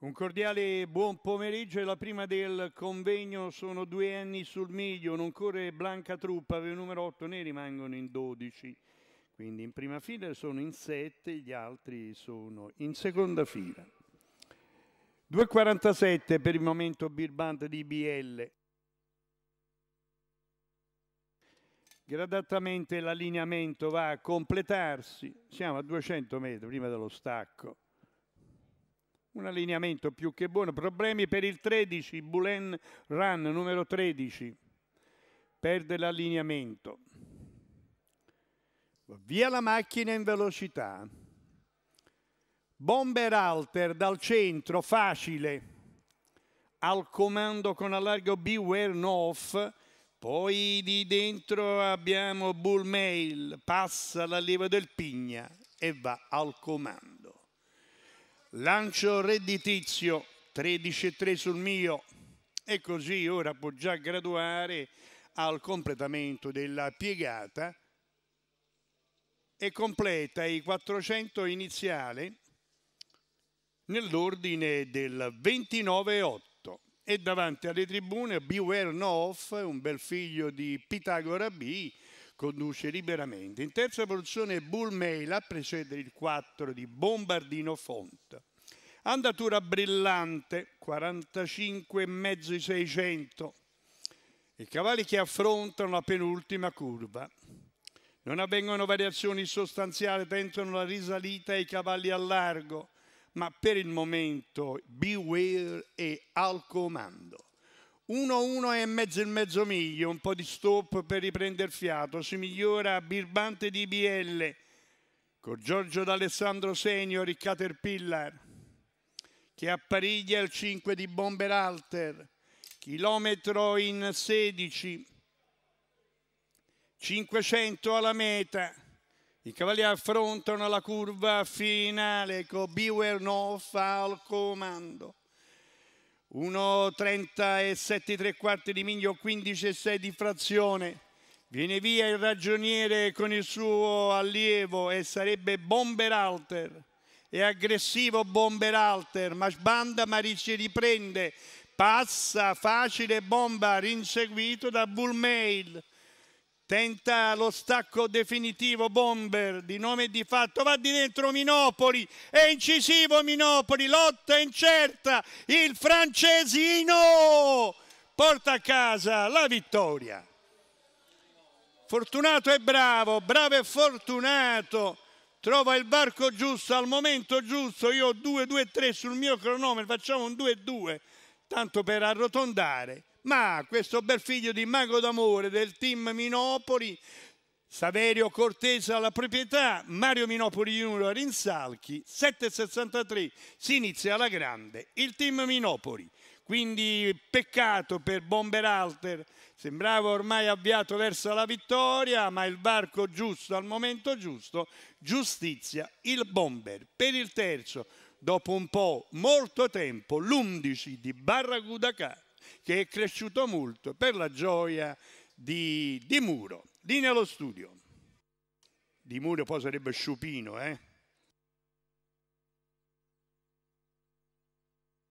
Un cordiale buon pomeriggio, è la prima del convegno, sono due anni sul miglio, non corre Blanca Truppa, per il numero 8 ne rimangono in 12, quindi in prima fila sono in 7, gli altri sono in seconda fila. 2,47 per il momento Birbant di BL. Gradatamente l'allineamento va a completarsi, siamo a 200 metri prima dello stacco un allineamento più che buono. Problemi per il 13, Bulen Run numero 13, perde l'allineamento. Via la macchina in velocità. Bomber Alter dal centro, facile, al comando con allargo Beware Off. poi di dentro abbiamo Bull Mail, passa l'allievo del Pigna e va al comando lancio redditizio 13,3 sul mio e così ora può già graduare al completamento della piegata e completa i 400 iniziali nell'ordine del 29,8 e davanti alle tribune Beware Noff, un bel figlio di Pitagora B, conduce liberamente. In terza posizione Bull Mela precede il 4 di Bombardino Fonte. Andatura brillante, 45,5 600. I cavalli che affrontano la penultima curva. Non avvengono variazioni sostanziali tentano la risalita e i cavalli a largo, ma per il momento Beware e al comando. 1-1 e mezzo il mezzo miglio, un po' di stop per riprendere fiato. Si migliora Birbante di BL con Giorgio D'Alessandro Senior, e Caterpillar che a Parigi al 5 di Bomber Alter, chilometro in 16, 500 alla meta. I cavalli affrontano la curva finale con ecco, Biwer Noff al comando. 1.37 3 quarti di miglio, 15 e 6 di frazione. Viene via il ragioniere con il suo allievo e sarebbe Bomber Alter è aggressivo bomber alter, ma sbanda ma ci riprende. Passa facile bomba rinseguito da Bullmail. Tenta lo stacco definitivo Bomber, di nome e di fatto, va di dentro Minopoli, è incisivo Minopoli, lotta incerta, il francesino porta a casa la vittoria. Fortunato è bravo, bravo e fortunato trova il barco giusto al momento giusto, io ho 2, 2, 3 sul mio cronometro, facciamo un 2, 2, tanto per arrotondare. Ma questo bel figlio di Mago d'Amore del team Minopoli, Saverio Cortese alla proprietà, Mario Minopoli Junior Rinsalchi, 7,63, si inizia alla grande, il team Minopoli. Quindi peccato per Bomberalter, sembrava ormai avviato verso la vittoria, ma il varco giusto al momento giusto, giustizia il Bomber. Per il terzo, dopo un po', molto tempo, l'11 di Barragudakar, che è cresciuto molto per la gioia di Di Muro. Linea allo studio. Di Muro poi sarebbe Sciupino, eh?